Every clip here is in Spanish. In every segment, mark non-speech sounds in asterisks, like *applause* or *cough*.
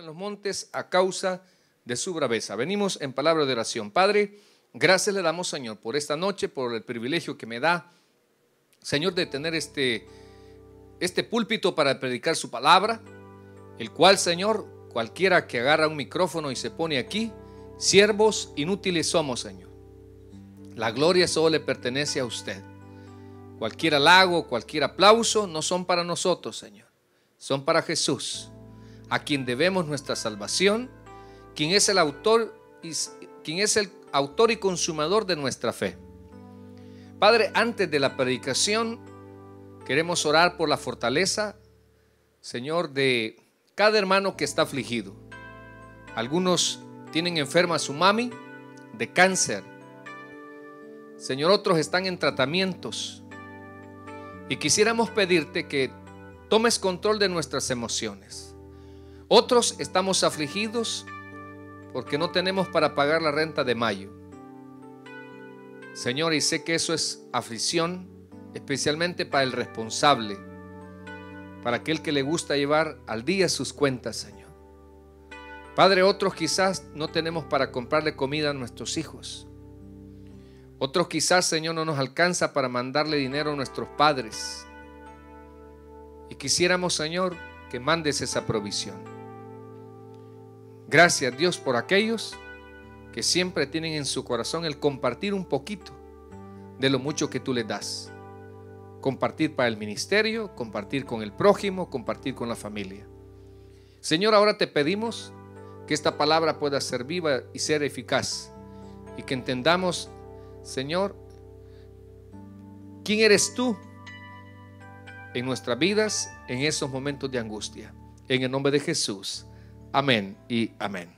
en los montes a causa de su braveza. Venimos en palabra de oración. Padre, gracias le damos, Señor, por esta noche, por el privilegio que me da, Señor, de tener este, este púlpito para predicar su palabra, el cual, Señor, cualquiera que agarra un micrófono y se pone aquí, siervos inútiles somos, Señor. La gloria solo le pertenece a usted. Cualquier halago, cualquier aplauso no son para nosotros, Señor. Son para Jesús a quien debemos nuestra salvación, quien es el autor y, quien es el autor y consumador de nuestra fe. Padre, antes de la predicación, queremos orar por la fortaleza, Señor, de cada hermano que está afligido. Algunos tienen enferma a su mami de cáncer. Señor, otros están en tratamientos. Y quisiéramos pedirte que tomes control de nuestras emociones. Otros estamos afligidos porque no tenemos para pagar la renta de mayo. Señor, y sé que eso es aflicción, especialmente para el responsable, para aquel que le gusta llevar al día sus cuentas, Señor. Padre, otros quizás no tenemos para comprarle comida a nuestros hijos. Otros quizás, Señor, no nos alcanza para mandarle dinero a nuestros padres. Y quisiéramos, Señor, que mandes esa provisión. Gracias Dios por aquellos que siempre tienen en su corazón el compartir un poquito de lo mucho que tú les das. Compartir para el ministerio, compartir con el prójimo, compartir con la familia. Señor, ahora te pedimos que esta palabra pueda ser viva y ser eficaz y que entendamos, Señor, quién eres tú en nuestras vidas en esos momentos de angustia. En el nombre de Jesús. Amén y amén.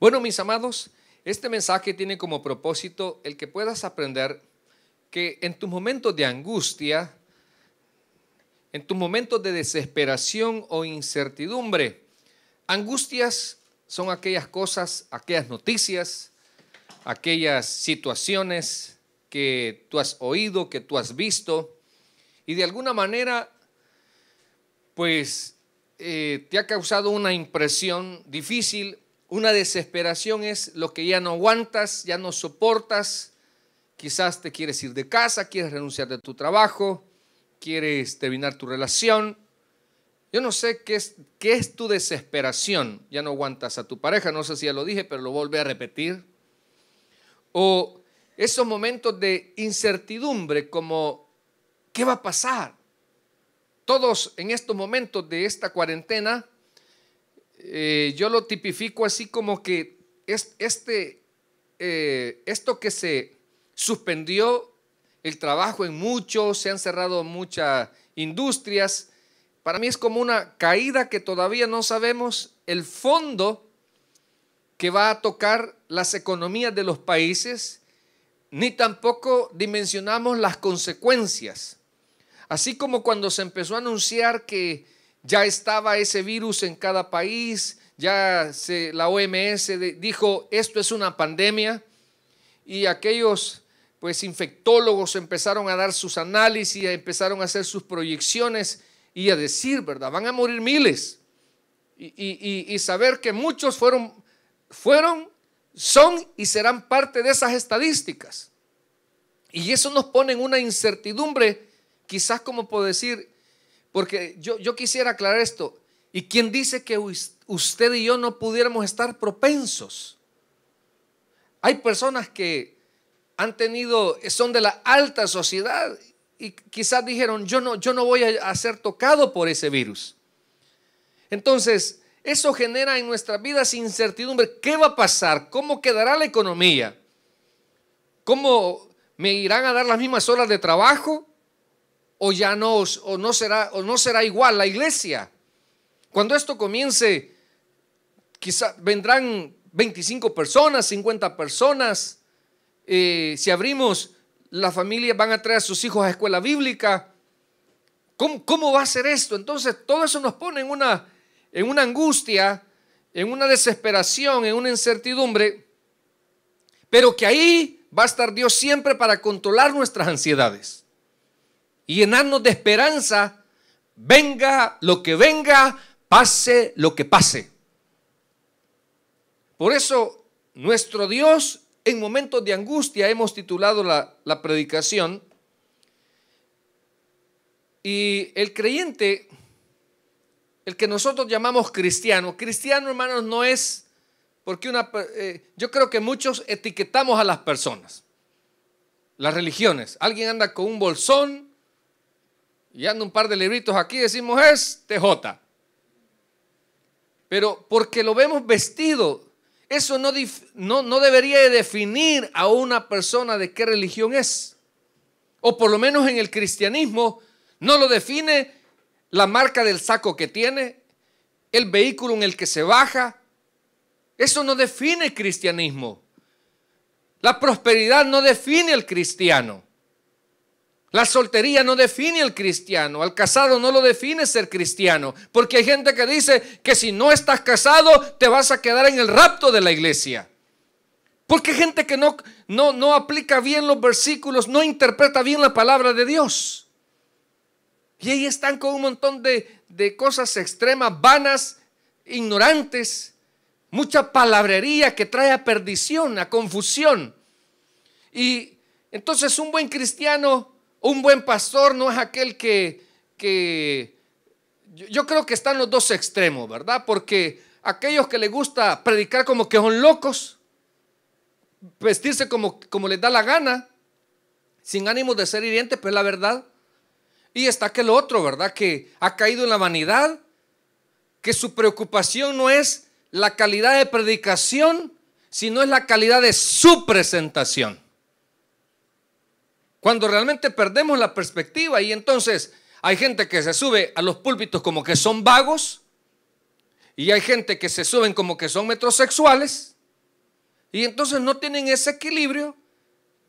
Bueno, mis amados, este mensaje tiene como propósito el que puedas aprender que en tus momentos de angustia, en tus momentos de desesperación o incertidumbre, angustias son aquellas cosas, aquellas noticias, aquellas situaciones que tú has oído, que tú has visto, y de alguna manera, pues eh, te ha causado una impresión difícil, una desesperación es lo que ya no aguantas, ya no soportas, quizás te quieres ir de casa, quieres renunciar de tu trabajo, quieres terminar tu relación. Yo no sé qué es, qué es tu desesperación. Ya no aguantas a tu pareja, no sé si ya lo dije, pero lo vuelve a repetir. O esos momentos de incertidumbre como, ¿qué va a pasar? todos en estos momentos de esta cuarentena, eh, yo lo tipifico así como que este, eh, esto que se suspendió el trabajo en muchos, se han cerrado muchas industrias, para mí es como una caída que todavía no sabemos el fondo que va a tocar las economías de los países, ni tampoco dimensionamos las consecuencias. Así como cuando se empezó a anunciar que ya estaba ese virus en cada país, ya la OMS dijo, esto es una pandemia, y aquellos pues infectólogos empezaron a dar sus análisis, empezaron a hacer sus proyecciones y a decir, ¿verdad? Van a morir miles. Y, saber que muchos fueron, fueron, son y serán parte de esas estadísticas. Y eso nos pone en una incertidumbre Quizás como puedo decir, porque yo, yo quisiera aclarar esto, ¿y quién dice que usted y yo no pudiéramos estar propensos? Hay personas que han tenido, son de la alta sociedad y quizás dijeron, yo no, yo no voy a ser tocado por ese virus. Entonces, eso genera en nuestras vidas incertidumbre. ¿Qué va a pasar? ¿Cómo quedará la economía? ¿Cómo me irán a dar las mismas horas de trabajo? o ya no, no será, o no será igual la iglesia. Cuando esto comience, quizá vendrán 25 personas, 50 personas. Eh, si abrimos, la familia, van a traer a sus hijos a escuela bíblica. ¿Cómo, va a ser esto? Entonces, todo eso nos pone en una, en una angustia, en una desesperación, en una incertidumbre, pero que ahí va a estar Dios siempre para controlar nuestras ansiedades y llenarnos de esperanza, venga lo que venga, pase lo que pase. Por eso, nuestro Dios, en momentos de angustia, hemos titulado la, predicación, y el creyente, el que nosotros llamamos cristiano, cristiano hermanos no es porque una, eh, yo creo que muchos etiquetamos a las personas, las religiones. Alguien anda con un bolsón, y anda un par de libritos aquí, decimos es TJ. Pero porque lo vemos vestido, eso no, no, no debería definir a una persona de qué religión es. O por lo menos en el cristianismo no lo define la marca del saco que tiene, el vehículo en el que se baja. Eso no define el cristianismo. La prosperidad no define al cristiano. La soltería no define al cristiano, al casado no lo define ser cristiano, porque hay gente que dice que si no estás casado te vas a quedar en el rapto de la iglesia. Porque hay gente que no, no, no aplica bien los versículos, no interpreta bien la palabra de Dios. Y ahí están con un montón de, de cosas extremas, vanas, ignorantes, mucha palabrería que trae a perdición, a confusión. Y entonces un buen cristiano un buen pastor no es aquel que, yo creo que están los dos extremos, ¿verdad? Porque aquellos que les gusta predicar como que son locos, vestirse como, como les da la gana, sin ánimo de ser hiriente, pues la verdad. Y está aquel otro, ¿verdad? Que ha caído en la vanidad, que su preocupación no es la calidad de predicación, sino es la calidad de su presentación. Cuando realmente perdemos la perspectiva y entonces hay gente que se sube a los púlpitos como que son vagos y hay gente que se suben como que son metrosexuales y entonces no tienen ese equilibrio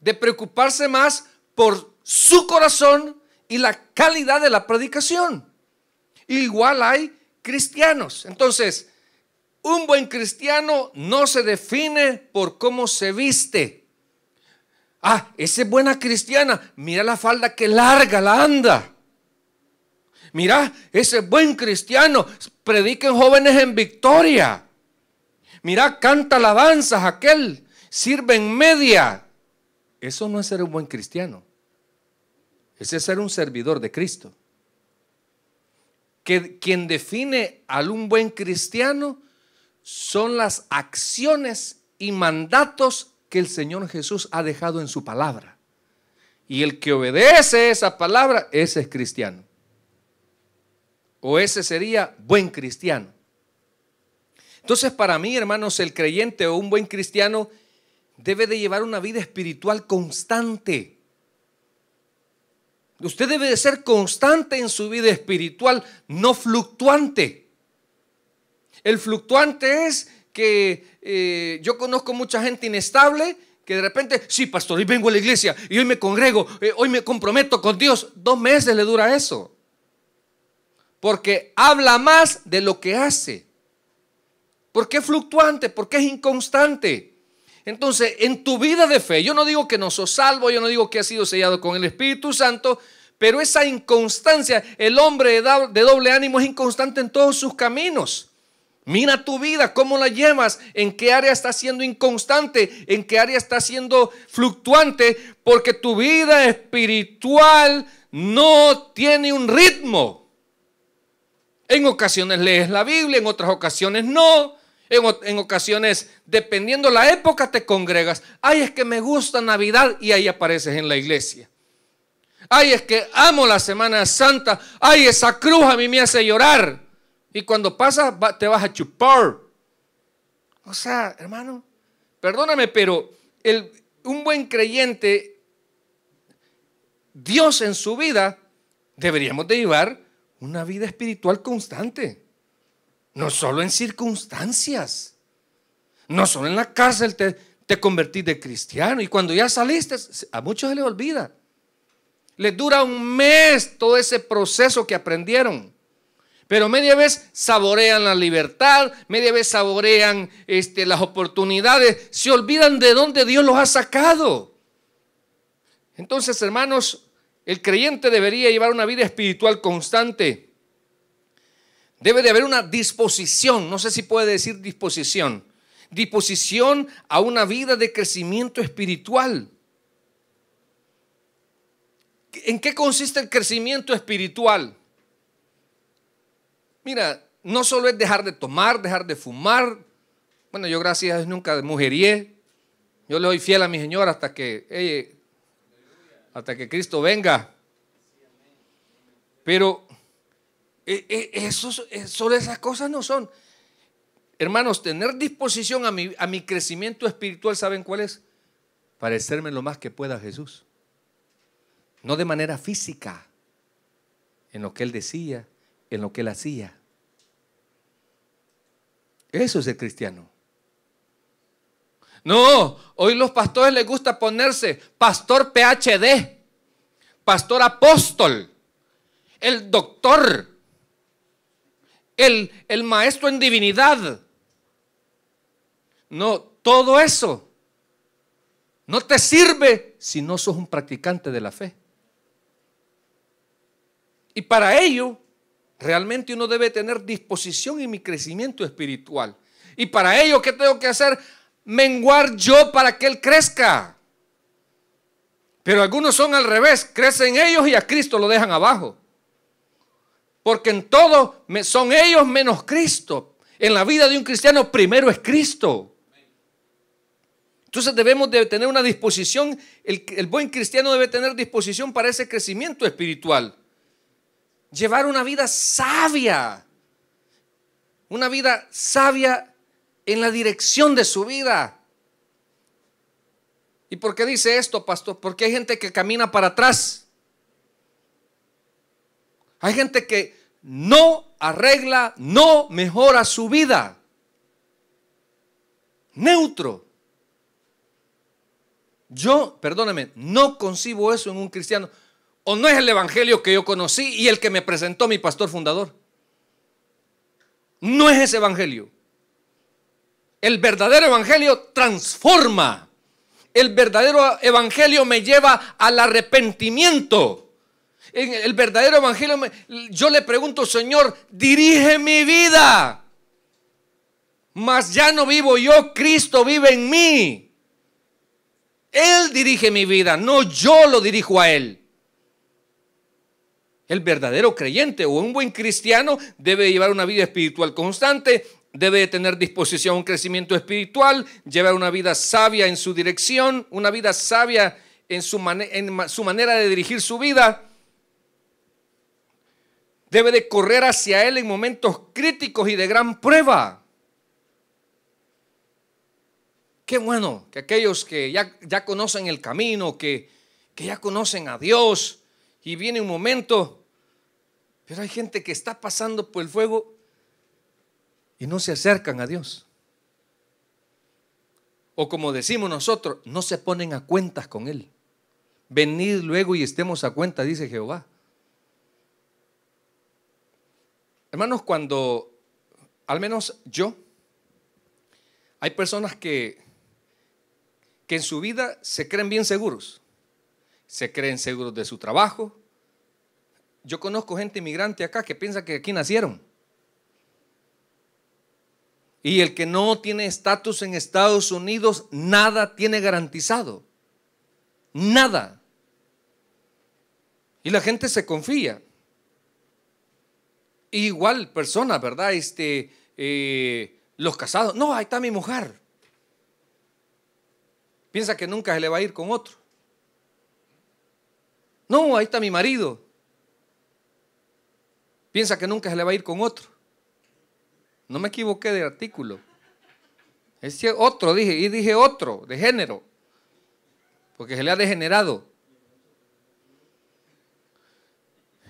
de preocuparse más por su corazón y la calidad de la predicación. Igual hay cristianos. Entonces, un buen cristiano no se define por cómo se viste. Ah, esa es buena cristiana. Mira la falda que larga la anda. Mira, ese buen cristiano. Prediquen jóvenes en victoria. Mira, canta alabanzas aquel. Sirve en media. Eso no es ser un buen cristiano. Ese es ser un servidor de Cristo. Que quien define a un buen cristiano son las acciones y mandatos que el Señor Jesús ha dejado en su palabra. Y el que obedece esa palabra, ese es cristiano. O ese sería buen cristiano. Entonces, para mí, hermanos, el creyente o un buen cristiano debe de llevar una vida espiritual constante. Usted debe de ser constante en su vida espiritual, no fluctuante. El fluctuante es que eh, yo conozco mucha gente inestable que de repente, sí, pastor, hoy vengo a la iglesia y hoy me congrego, eh, hoy me comprometo con Dios. Dos meses le dura eso. Porque habla más de lo que hace. Porque es fluctuante, porque es inconstante. Entonces, en tu vida de fe, yo no digo que no sos salvo, yo no digo que has sido sellado con el Espíritu Santo, pero esa inconstancia, el hombre de doble ánimo es inconstante en todos sus caminos. Mira tu vida, cómo la llevas, en qué área está siendo inconstante, en qué área está siendo fluctuante, porque tu vida espiritual no tiene un ritmo. En ocasiones lees la Biblia, en otras ocasiones no. En, ocasiones, dependiendo la época, te congregas. Ay, es que me gusta Navidad y ahí apareces en la iglesia. Ay, es que amo la Semana Santa. Ay, esa cruz a mí me hace llorar. Y cuando pasa, te vas a chupar. O sea, hermano, perdóname, pero el, un buen creyente, Dios en su vida, deberíamos de llevar una vida espiritual constante. No solo en circunstancias. No solo en la cárcel te, te convertís de cristiano. Y cuando ya saliste, a muchos se les olvida. Les dura un mes todo ese proceso que aprendieron. Pero media vez saborean la libertad, media vez saborean este, las oportunidades, se olvidan de dónde Dios los ha sacado. Entonces, hermanos, el creyente debería llevar una vida espiritual constante. Debe de haber una disposición, no sé si puede decir disposición, disposición a una vida de crecimiento espiritual. ¿En qué consiste el crecimiento espiritual? Mira, no solo es dejar de tomar, dejar de fumar. Bueno, yo gracias a Dios nunca mujerié. Yo le doy fiel a mi Señor hasta que, hasta que Cristo venga. Pero e, e, eh, solo esas cosas no son. Hermanos, tener disposición a mi, crecimiento espiritual, ¿saben cuál es? Parecerme lo más que pueda a Jesús. No de manera física, en lo que Él decía, en lo que él hacía. Eso es el cristiano. No, hoy los pastores les gusta ponerse pastor PhD, pastor apóstol, el doctor, el, el maestro en divinidad. No, todo eso no te sirve si no sos un practicante de la fe. Y para ello Realmente uno debe tener disposición en mi crecimiento espiritual. Y para ello, ¿qué tengo que hacer? Menguar yo para que Él crezca. Pero algunos son al revés, crecen ellos y a Cristo lo dejan abajo. Porque en todo son ellos menos Cristo. En la vida de un cristiano primero es Cristo. Entonces debemos de tener una disposición, el, el buen cristiano debe tener disposición para ese crecimiento espiritual llevar una vida sabia, una vida sabia en la dirección de su vida. ¿Y por qué dice esto, pastor? Porque hay gente que camina para atrás. Hay gente que no arregla, no mejora su vida. Neutro. Yo, perdóname, no concibo eso en un cristiano o no es el evangelio que yo conocí y el que me presentó mi pastor fundador. No es ese evangelio. El verdadero evangelio transforma. El verdadero evangelio me lleva al arrepentimiento. el verdadero evangelio, yo le pregunto, Señor, dirige mi vida. Mas ya no vivo yo, Cristo vive en mí. Él dirige mi vida, no yo lo dirijo a Él. El verdadero creyente o un buen cristiano debe llevar una vida espiritual constante, debe tener disposición a un crecimiento espiritual, llevar una vida sabia en su dirección, una vida sabia en su, manera de dirigir su vida. Debe de correr hacia Él en momentos críticos y de gran prueba. Qué bueno que aquellos que ya, conocen el camino, que ya conocen a Dios, y viene un momento, pero hay gente que está pasando por el fuego y no se acercan a Dios. O como decimos nosotros, no se ponen a cuentas con Él. Venid luego y estemos a cuenta, dice Jehová. Hermanos, cuando, al menos yo, hay personas que, que en su vida se creen bien seguros se creen seguros de su trabajo. Yo conozco gente inmigrante acá que piensa que aquí nacieron. Y el que no tiene estatus en Estados Unidos, nada tiene garantizado. Nada. Y la gente se confía. igual personas, ¿verdad? Este, eh, los casados. No, ahí está mi mujer. Piensa que nunca se le va a ir con otro. No, ahí está mi marido. Piensa que nunca se le va a ir con otro. No me equivoqué de artículo. Es otro, dije, y dije otro, de género. Porque se le ha degenerado.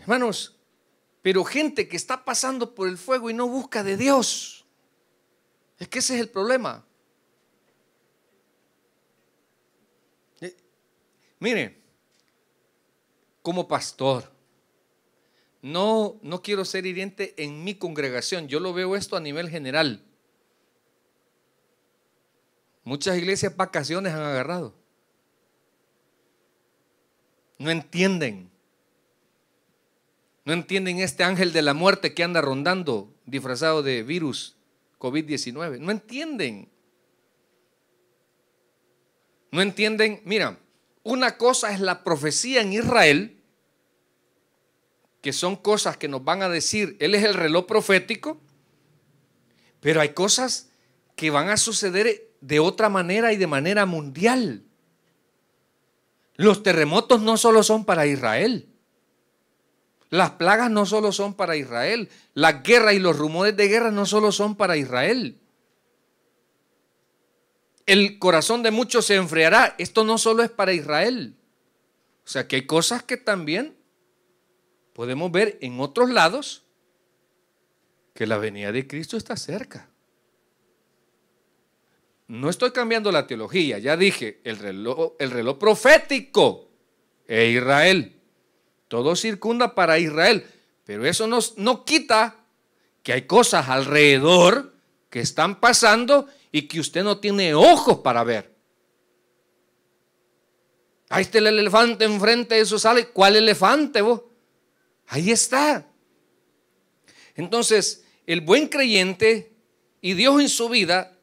Hermanos, pero gente que está pasando por el fuego y no busca de Dios. Es que ese es el problema. Eh, mire, como pastor. No, no quiero ser hiriente en mi congregación. Yo lo veo esto a nivel general. Muchas iglesias vacaciones han agarrado. No entienden. No entienden este ángel de la muerte que anda rondando disfrazado de virus COVID-19. No entienden. No entienden. Mira, una cosa es la profecía en Israel, que son cosas que nos van a decir, Él es el reloj profético, pero hay cosas que van a suceder de otra manera y de manera mundial. Los terremotos no solo son para Israel. Las plagas no solo son para Israel. la guerra y los rumores de guerra no solo son para Israel el corazón de muchos se enfriará. Esto no solo es para Israel. O sea que hay cosas que también podemos ver en otros lados que la venida de Cristo está cerca. No estoy cambiando la teología, ya dije, el reloj, el reloj profético e Israel. Todo circunda para Israel, pero eso no, no quita que hay cosas alrededor que están pasando y que usted no tiene ojos para ver. Ahí está el elefante enfrente de eso, ¿Cuál elefante vos? Ahí está. Entonces, el buen creyente y Dios en su vida,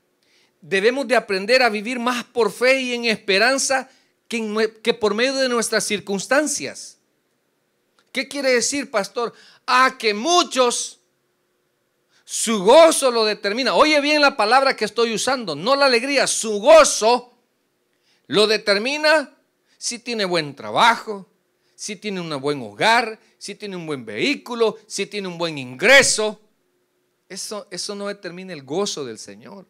debemos de aprender a vivir más por fe y en esperanza que, que por medio de nuestras circunstancias. ¿Qué quiere decir, pastor? A que muchos su gozo lo determina. Oye bien la palabra que estoy usando, no la alegría. Su gozo lo determina si tiene buen trabajo, si tiene un buen hogar, si tiene un buen vehículo, si tiene un buen ingreso. Eso, eso no determina el gozo del Señor.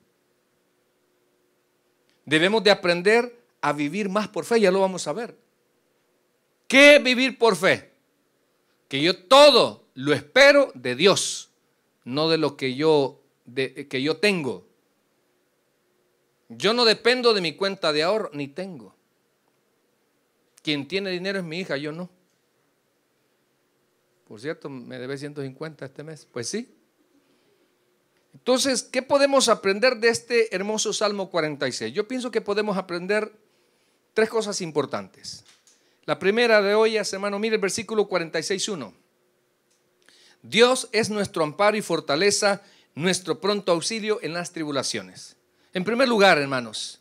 Debemos de aprender a vivir más por fe, ya lo vamos a ver. ¿Qué es vivir por fe? Que yo todo lo espero de Dios no de lo que yo, que yo tengo. Yo no dependo de mi cuenta de ahorro, ni tengo. Quien tiene dinero es mi hija, yo no. Por cierto, me debe 150 este mes. Pues sí. Entonces, ¿qué podemos aprender de este hermoso Salmo 46? Yo pienso que podemos aprender tres cosas importantes. La primera de hoy es, hermano, mire el versículo 46.1. Dios es nuestro amparo y fortaleza, nuestro pronto auxilio en las tribulaciones. En primer lugar, hermanos,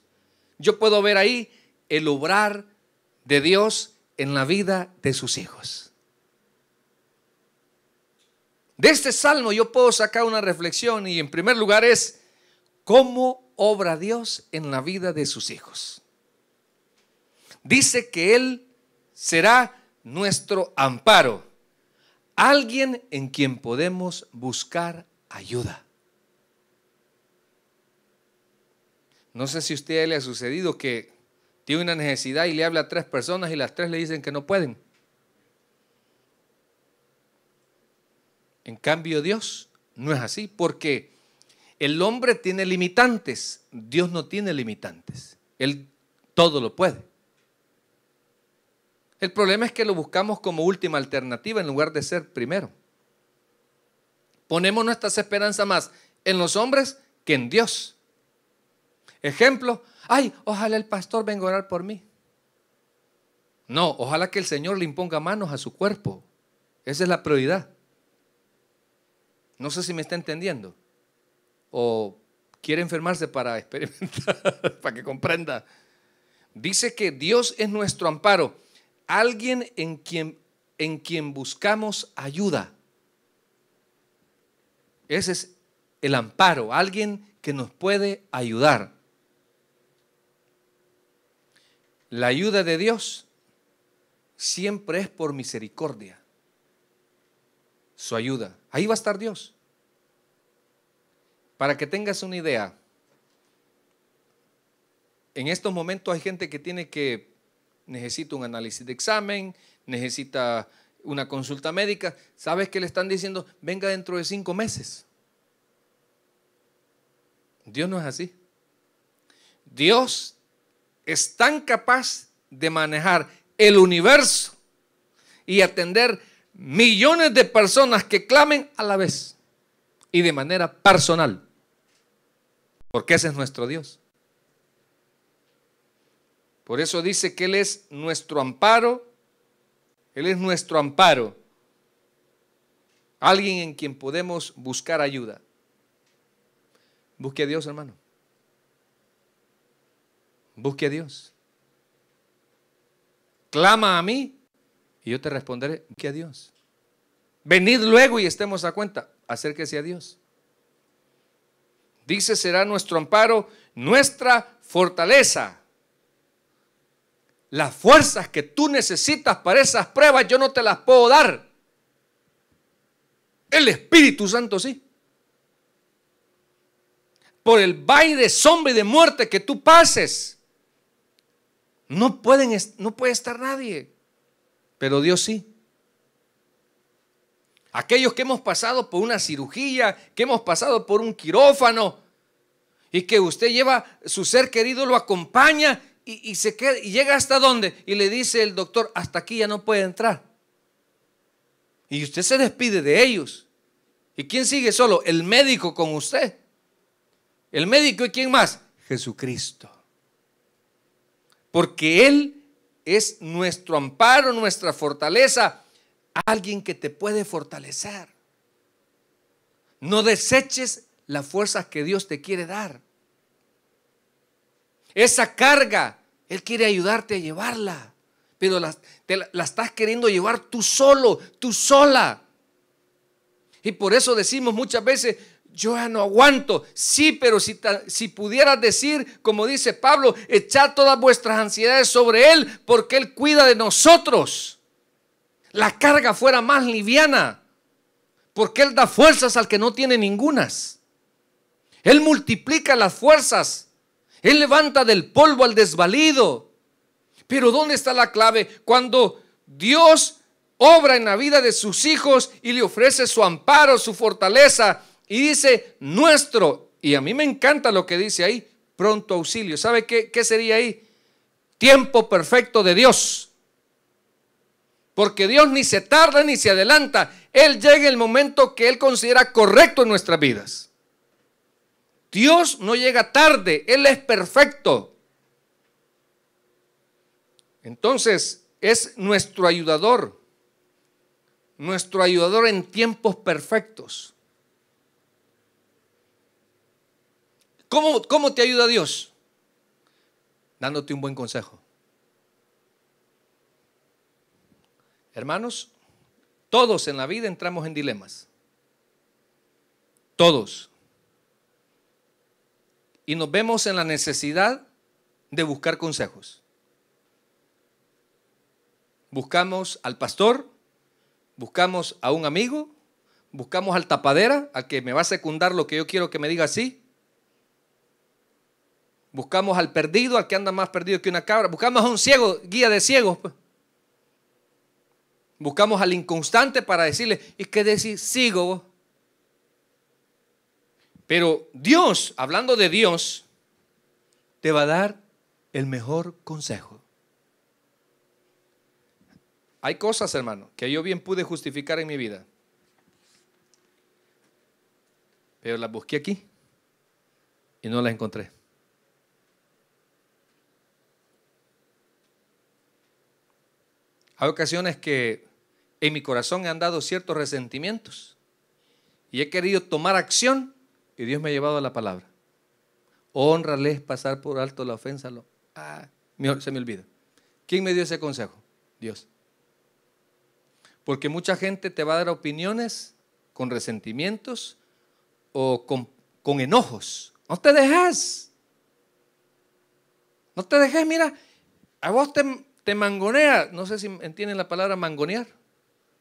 yo puedo ver ahí el obrar de Dios en la vida de sus hijos. De este salmo yo puedo sacar una reflexión y en primer lugar es cómo obra Dios en la vida de sus hijos. Dice que Él será nuestro amparo alguien en quien podemos buscar ayuda. No sé si a usted le ha sucedido que tiene una necesidad y le habla a tres personas y las tres le dicen que no pueden. En cambio, Dios no es así, porque el hombre tiene limitantes, Dios no tiene limitantes. Él todo lo puede. El problema es que lo buscamos como última alternativa en lugar de ser primero. Ponemos nuestras esperanzas más en los hombres que en Dios. Ejemplo, ay, ojalá el pastor venga a orar por mí. No, ojalá que el Señor le imponga manos a su cuerpo. Esa es la prioridad. No sé si me está entendiendo. O quiere enfermarse para experimentar, *laughs* para que comprenda. Dice que Dios es nuestro amparo alguien en quien, en quien buscamos ayuda. Ese es el amparo, alguien que nos puede ayudar. La ayuda de Dios siempre es por misericordia. Su ayuda. Ahí va a estar Dios. Para que tengas una idea, en estos momentos hay gente que tiene que necesita un análisis de examen, necesita una consulta médica, sabes que le están diciendo, venga dentro de cinco meses. Dios no es así. Dios es tan capaz de manejar el universo y atender millones de personas que clamen a la vez y de manera personal. Porque ese es nuestro Dios. Por eso dice que Él es nuestro amparo, Él es nuestro amparo, alguien en quien podemos buscar ayuda. Busque a Dios, hermano. Busque a Dios. Clama a mí y yo te responderé, busque a Dios. Venid luego y estemos a cuenta, acérquese a Dios. Dice, será nuestro amparo, nuestra fortaleza. Las fuerzas que tú necesitas para esas pruebas yo no te las puedo dar. El Espíritu Santo sí. Por el baile de sombra y de muerte que tú pases, no, pueden, no puede estar nadie. Pero Dios sí. Aquellos que hemos pasado por una cirugía, que hemos pasado por un quirófano, y que usted lleva su ser querido, lo acompaña y, se queda, llega hasta dónde. Y le dice el doctor, hasta aquí ya no puede entrar. Y usted se despide de ellos. ¿Y quién sigue solo? El médico con usted. El médico y quién más? Jesucristo. Porque Él es nuestro amparo, nuestra fortaleza, alguien que te puede fortalecer. No deseches las fuerzas que Dios te quiere dar. Esa carga, Él quiere ayudarte a llevarla, pero la, estás queriendo llevar tú solo, tú sola. Y por eso decimos muchas veces, yo ya no aguanto. Sí, pero si, si pudieras decir, como dice Pablo, echad todas vuestras ansiedades sobre Él, porque Él cuida de nosotros. La carga fuera más liviana, porque Él da fuerzas al que no tiene ningunas. Él multiplica las fuerzas él levanta del polvo al desvalido. Pero ¿dónde está la clave? Cuando Dios obra en la vida de sus hijos y le ofrece su amparo, su fortaleza, y dice, nuestro, y a mí me encanta lo que dice ahí, pronto auxilio. ¿Sabe qué, sería ahí? Tiempo perfecto de Dios. Porque Dios ni se tarda ni se adelanta. Él llega el momento que Él considera correcto en nuestras vidas. Dios no llega tarde, Él es perfecto. Entonces, es nuestro ayudador, nuestro ayudador en tiempos perfectos. ¿Cómo, cómo te ayuda Dios? Dándote un buen consejo. Hermanos, todos en la vida entramos en dilemas. Todos y nos vemos en la necesidad de buscar consejos. Buscamos al pastor, buscamos a un amigo, buscamos al tapadera, al que me va a secundar lo que yo quiero que me diga así. Buscamos al perdido, al que anda más perdido que una cabra. Buscamos a un ciego, guía de ciegos. Pues. Buscamos al inconstante para decirle, ¿y qué decir? Sigo. Pero Dios, hablando de Dios, te va a dar el mejor consejo. Hay cosas, hermano, que yo bien pude justificar en mi vida. Pero las busqué aquí y no las encontré. Hay ocasiones que en mi corazón han dado ciertos resentimientos y he querido tomar acción y Dios me ha llevado a la palabra. Honrales pasar por alto la ofensa. Lo, ah, se me olvida. ¿Quién me dio ese consejo? Dios. Porque mucha gente te va a dar opiniones con resentimientos o con, enojos. No te dejes. No te dejes, mira, a vos te, te mangonea. No sé si entienden la palabra mangonear.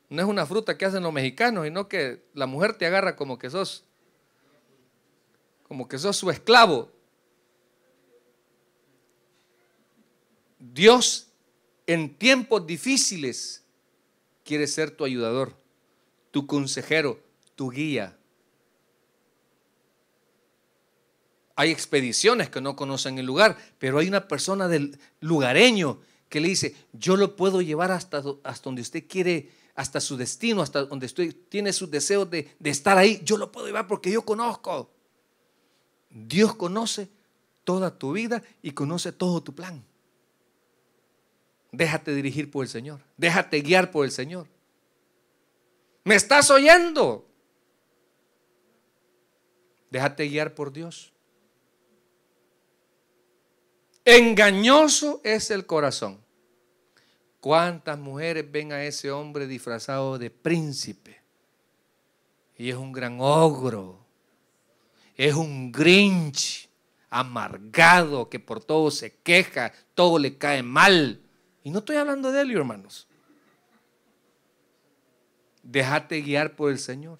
No es una fruta que hacen los mexicanos, sino que la mujer te agarra como que sos como que sos su esclavo. Dios en tiempos difíciles quiere ser tu ayudador, tu consejero, tu guía. Hay expediciones que no conocen el lugar, pero hay una persona del lugareño que le dice, yo lo puedo llevar hasta, donde usted quiere, hasta su destino, hasta donde usted tiene su deseo de, de estar ahí, yo lo puedo llevar porque yo conozco. Dios conoce toda tu vida y conoce todo tu plan. Déjate dirigir por el Señor. Déjate guiar por el Señor. ¿Me estás oyendo? Déjate guiar por Dios. Engañoso es el corazón. ¿Cuántas mujeres ven a ese hombre disfrazado de príncipe? Y es un gran ogro. Es un grinch amargado que por todo se queja, todo le cae mal. Y no estoy hablando de él, hermanos. Déjate guiar por el Señor.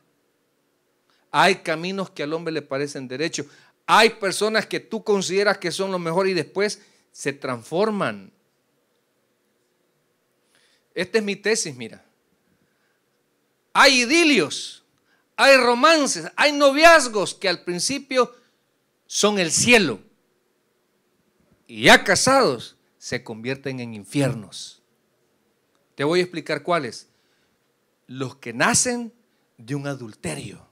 Hay caminos que al hombre le parecen derechos. Hay personas que tú consideras que son lo mejor y después se transforman. Esta es mi tesis, mira. Hay idilios hay romances, hay noviazgos que al principio son el cielo y ya casados se convierten en infiernos. Te voy a explicar cuáles. Los que nacen de un adulterio.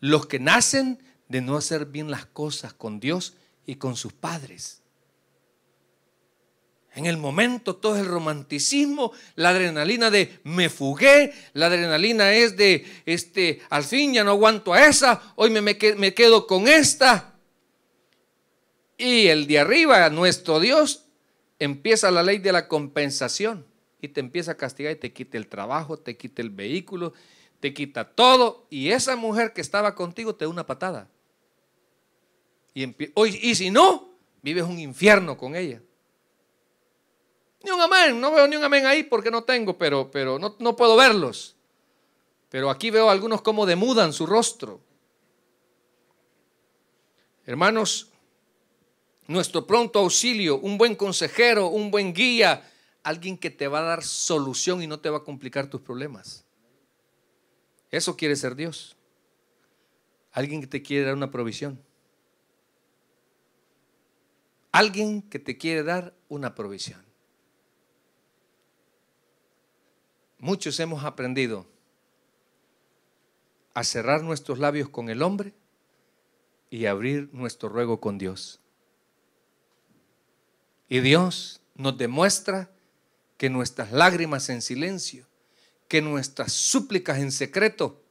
Los que nacen de no hacer bien las cosas con Dios y con sus padres. En el momento todo es el romanticismo, la adrenalina de me fugué, la adrenalina es de este, al fin ya no aguanto a esa, hoy me, quedo con esta. Y el de arriba, nuestro Dios, empieza la ley de la compensación y te empieza a castigar y te quita el trabajo, te quita el vehículo, te quita todo y esa mujer que estaba contigo te da una patada. Y, y si no, vives un infierno con ella. Ni un amén, no veo ni un amén ahí porque no tengo, pero, pero no, no puedo verlos. Pero aquí veo a algunos como demudan su rostro. Hermanos, nuestro pronto auxilio, un buen consejero, un buen guía, alguien que te va a dar solución y no te va a complicar tus problemas. Eso quiere ser Dios. Alguien que te quiere dar una provisión. Alguien que te quiere dar una provisión. muchos hemos aprendido a cerrar nuestros labios con el hombre y abrir nuestro ruego con Dios. Y Dios nos demuestra que nuestras lágrimas en silencio, que nuestras súplicas en secreto,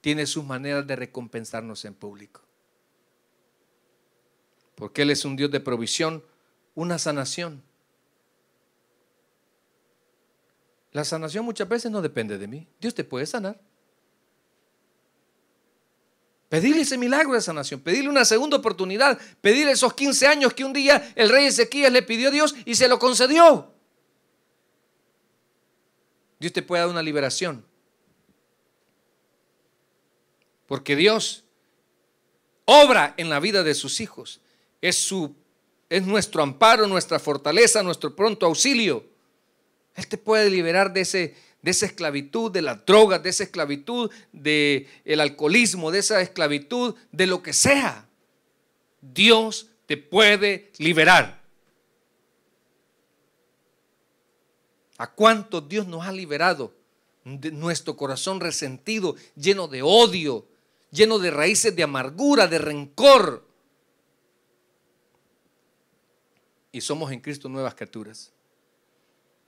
tiene sus maneras de recompensarnos en público. Porque Él es un Dios de provisión, una sanación La sanación muchas veces no depende de mí. Dios te puede sanar. Pedirle ese milagro de sanación, pedirle una segunda oportunidad, pedirle esos 15 años que un día el rey Ezequías le pidió a Dios y se lo concedió. Dios te puede dar una liberación. Porque Dios obra en la vida de sus hijos. Es, su, es nuestro amparo, nuestra fortaleza, nuestro pronto auxilio. Él te puede liberar de, ese, de esa esclavitud, de las drogas, de esa esclavitud, del alcoholismo, de esa esclavitud, de lo que sea. Dios te puede liberar. ¿A cuánto Dios nos ha liberado? De nuestro corazón resentido, lleno de odio, lleno de raíces de amargura, de rencor. Y somos en Cristo nuevas criaturas.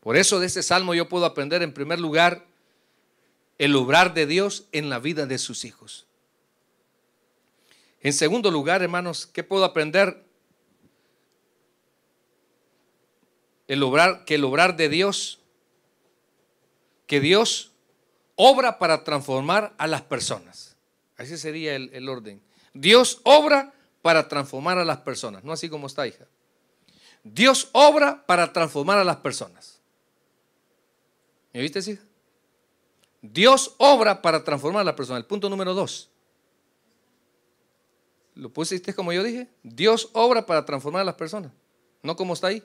Por eso de este salmo yo puedo aprender en primer lugar el obrar de Dios en la vida de sus hijos. En segundo lugar, hermanos, ¿qué puedo aprender? El obrar, que el obrar de Dios, que Dios obra para transformar a las personas. Así sería el, el orden. Dios obra para transformar a las personas, no así como está, hija. Dios obra para transformar a las personas. ¿Me viste, decir? Dios obra para transformar a las personas. El punto número dos. ¿Lo pusiste como yo dije? Dios obra para transformar a las personas, no como está ahí.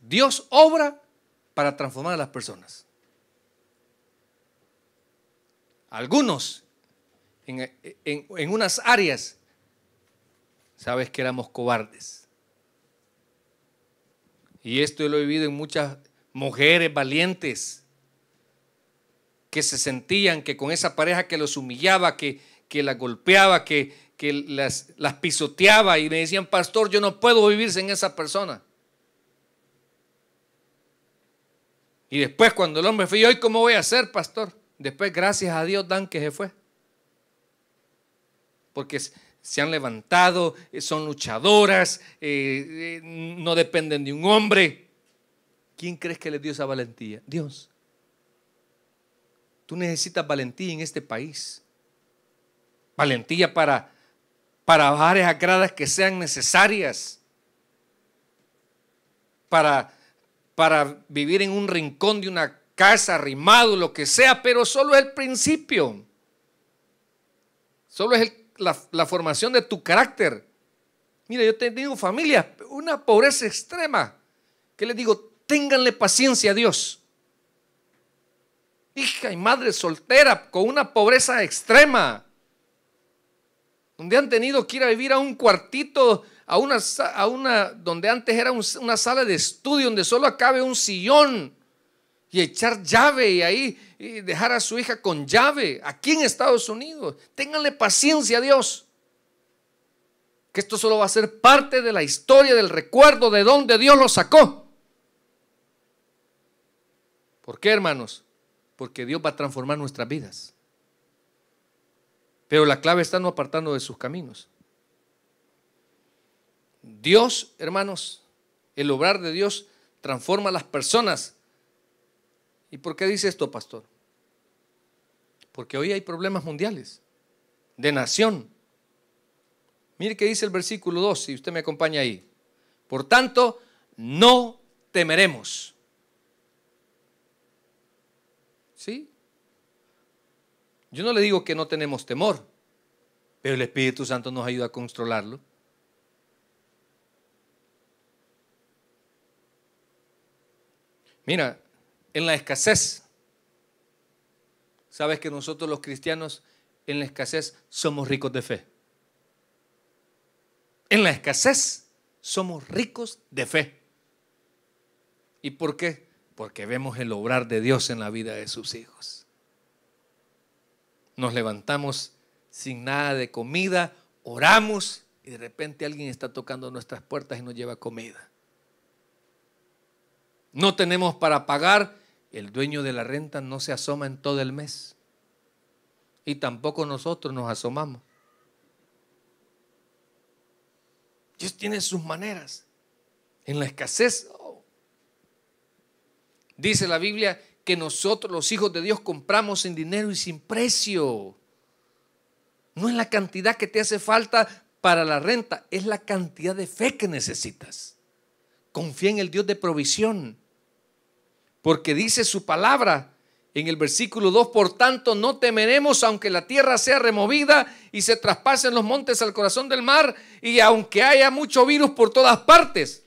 Dios obra para transformar a las personas. Algunos en, en unas áreas, sabes que éramos cobardes. Y esto lo he vivido en muchas mujeres valientes que se sentían que con esa pareja que los humillaba, que, que las golpeaba, que, las, pisoteaba y me decían, pastor, yo no puedo vivir sin esa persona. Y después cuando el hombre fue, hoy cómo voy a hacer, pastor? Después, gracias a Dios, dan que se fue. Porque se han levantado, eh, son luchadoras, eh, eh, no dependen de un hombre. ¿Quién crees que le dio esa valentía? Dios. Tú necesitas valentía en este país. Valentía para, para bajar esas gradas que sean necesarias. Para, para vivir en un rincón de una casa, arrimado, lo que sea, pero solo es el principio. Solo es la, formación de tu carácter. Mira, yo he tenido familia, una pobreza extrema. ¿Qué le digo? Ténganle paciencia a Dios. Hija y madre soltera con una pobreza extrema, donde han tenido que ir a vivir a un cuartito, a una, a una donde antes era una sala de estudio, donde solo acabe un sillón y echar llave y ahí dejar a su hija con llave aquí en Estados Unidos. Ténganle paciencia a Dios. Que esto solo va a ser parte de la historia, del recuerdo de donde Dios lo sacó. ¿Por qué, hermanos? Porque Dios va a transformar nuestras vidas. Pero la clave está no apartando de sus caminos. Dios, hermanos, el obrar de Dios transforma a las personas. ¿Y por qué dice esto, pastor? Porque hoy hay problemas mundiales, de nación. Mire que dice el versículo 2, si usted me acompaña ahí. Por tanto, no temeremos. Sí. Yo no le digo que no tenemos temor, pero el Espíritu Santo nos ayuda a controlarlo. Mira, en la escasez, sabes que nosotros los cristianos en la escasez somos ricos de fe. En la escasez somos ricos de fe. ¿Y por qué? porque vemos el obrar de Dios en la vida de sus hijos. Nos levantamos sin nada de comida, oramos y de repente alguien está tocando nuestras puertas y nos lleva comida. No tenemos para pagar, el dueño de la renta no se asoma en todo el mes. Y tampoco nosotros nos asomamos. Dios tiene sus maneras. En la escasez Dice la Biblia que nosotros los hijos de Dios compramos sin dinero y sin precio. No es la cantidad que te hace falta para la renta, es la cantidad de fe que necesitas. Confía en el Dios de provisión. Porque dice su palabra en el versículo 2, por tanto no temeremos aunque la tierra sea removida y se traspasen los montes al corazón del mar y aunque haya mucho virus por todas partes.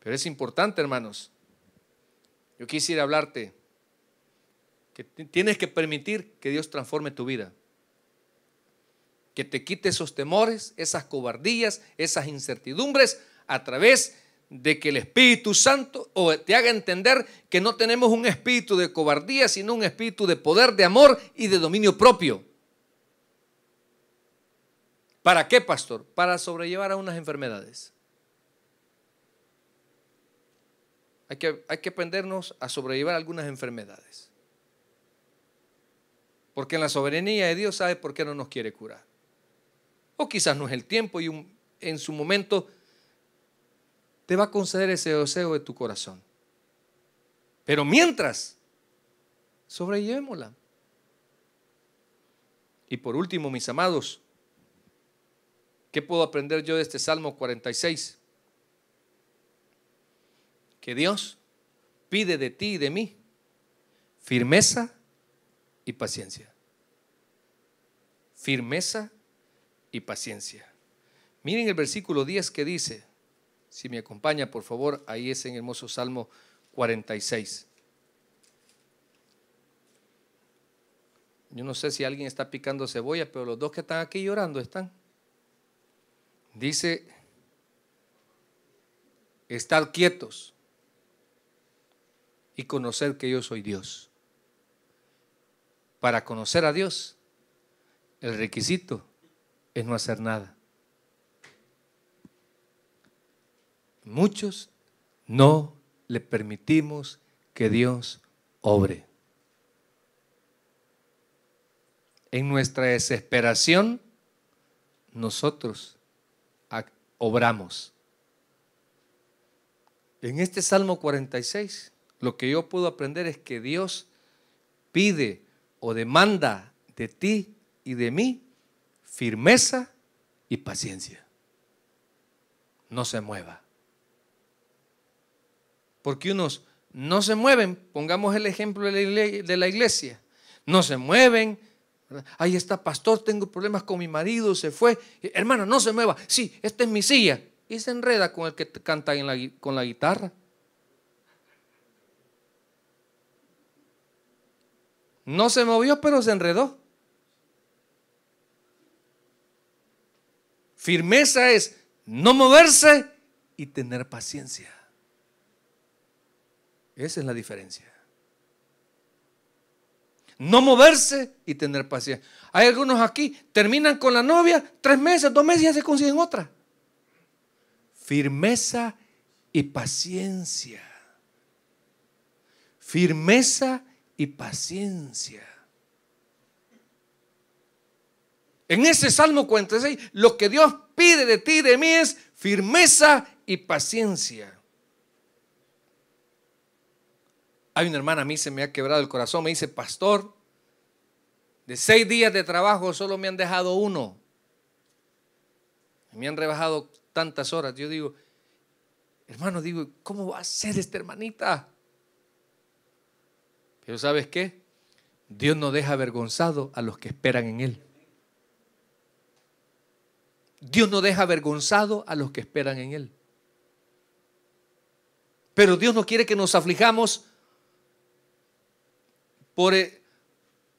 Pero es importante, hermanos. Yo quisiera hablarte que tienes que permitir que Dios transforme tu vida. Que te quite esos temores, esas cobardías, esas incertidumbres a través de que el Espíritu Santo te haga entender que no tenemos un espíritu de cobardía, sino un espíritu de poder, de amor y de dominio propio. ¿Para qué, pastor? Para sobrellevar a unas enfermedades. Hay que, hay que aprendernos a sobrellevar algunas enfermedades. Porque en la soberanía de Dios sabe por qué no nos quiere curar. O quizás no es el tiempo y en su momento te va a conceder ese deseo de tu corazón. Pero mientras, sobrellevémosla. Y por último, mis amados, ¿qué puedo aprender yo de este Salmo 46? que Dios pide de ti y de mí? Firmeza y paciencia. Firmeza y paciencia. Miren el versículo 10 que dice, si me acompaña por favor, ahí es en el hermoso Salmo 46. Yo no sé si alguien está picando cebolla, pero los dos que están aquí llorando están. Dice, estad quietos y conocer que yo soy Dios. Para conocer a Dios, el requisito es no hacer nada. Muchos no le permitimos que Dios obre. En nuestra desesperación, nosotros obramos. En este Salmo 46, lo que yo puedo aprender es que Dios pide o demanda de ti y de mí firmeza y paciencia. No se mueva. Porque unos no se mueven, pongamos el ejemplo de la iglesia, no se mueven. Ahí está, pastor, tengo problemas con mi marido, se fue. Hermano, no se mueva. Sí, esta es mi silla. Y se enreda con el que canta con la guitarra. No se movió, pero se enredó. Firmeza es no moverse y tener paciencia. Esa es la diferencia. No moverse y tener paciencia. Hay algunos aquí, terminan con la novia, tres meses, dos meses y ya se consiguen otra. Firmeza y paciencia. Firmeza y paciencia. En ese Salmo 46, lo que Dios pide de ti de mí es firmeza y paciencia. Hay una hermana a mí se me ha quebrado el corazón, me dice, pastor, de seis días de trabajo solo me han dejado uno. Me han rebajado tantas horas. Yo digo, hermano, digo, ¿cómo va a ser esta hermanita? ¿sabes qué? Dios no deja avergonzado a los que esperan en Él. Dios no deja avergonzado a los que esperan en Él. Pero Dios no quiere que nos aflijamos por eh,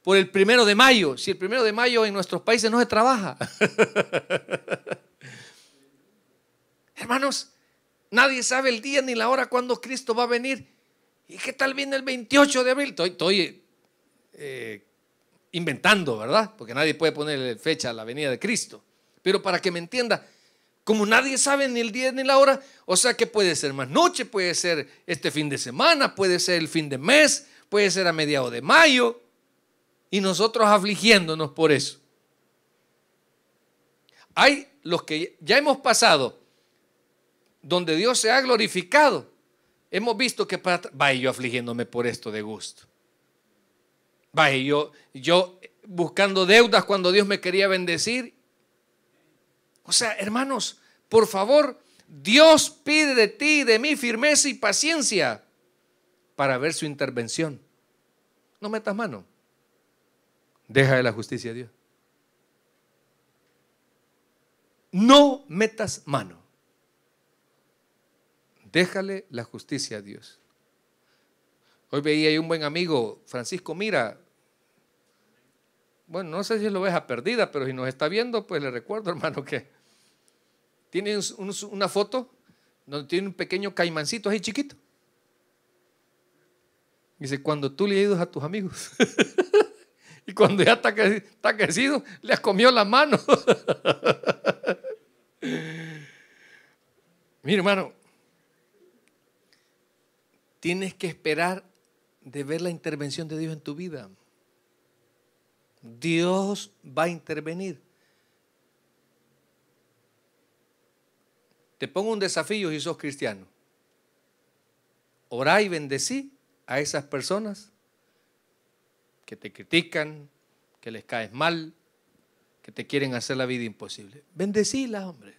por el primero de mayo. Si el primero de mayo en nuestros países no se trabaja. *laughs* Hermanos, nadie sabe el día ni la hora cuando Cristo va a venir. ¿Y qué tal viene el 28 de abril? Estoy, eh, inventando, ¿verdad? Porque nadie puede ponerle fecha a la venida de Cristo. Pero para que me entienda, como nadie sabe ni el día ni la hora, o sea que puede ser más noche, puede ser este fin de semana, puede ser el fin de mes, puede ser a mediados de mayo, y nosotros afligiéndonos por eso. Hay los que ya hemos pasado donde Dios se ha glorificado Hemos visto que va vaya yo afligiéndome por esto de gusto. Vaya yo, yo buscando deudas cuando Dios me quería bendecir. O sea, hermanos, por favor, Dios pide de ti y de mí firmeza y paciencia para ver su intervención. No metas mano. Deja de la justicia a Dios. No metas mano. Déjale la justicia a Dios. Hoy veía ahí un buen amigo, Francisco Mira. Bueno, no sé si lo ves a perdida, pero si nos está viendo, pues le recuerdo, *laughs* hermano, que tiene una foto donde tiene un pequeño caimancito ahí chiquito. Dice, cuando tú le ayudas a tus amigos. *laughs* y cuando ya está, está crecido, le has comido la mano. *laughs* Mira, hermano, Tienes que esperar de ver la intervención de Dios en tu vida. Dios va a intervenir. Te pongo un desafío si sos cristiano. Orá y bendecí a esas personas que te critican, que les caes mal, que te quieren hacer la vida imposible. Bendecílas, hombre.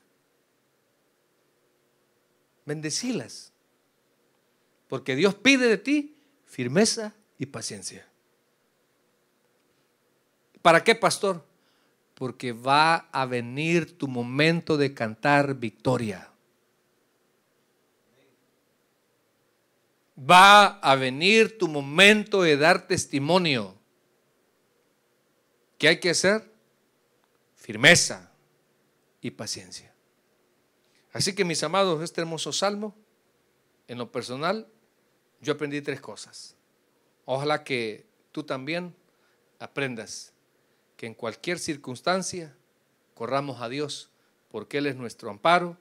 Bendecílas. Porque Dios pide de ti firmeza y paciencia. ¿Para qué, pastor? Porque va a venir tu momento de cantar victoria. Va a venir tu momento de dar testimonio. ¿Qué hay que hacer? Firmeza y paciencia. Así que mis amados, este hermoso salmo, en lo personal, yo aprendí tres cosas. Ojalá que tú también aprendas que en cualquier circunstancia corramos a Dios, porque Él es nuestro amparo,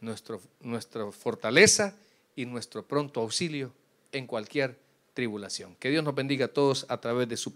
nuestro, nuestra fortaleza y nuestro pronto auxilio en cualquier tribulación. Que Dios nos bendiga a todos a través de su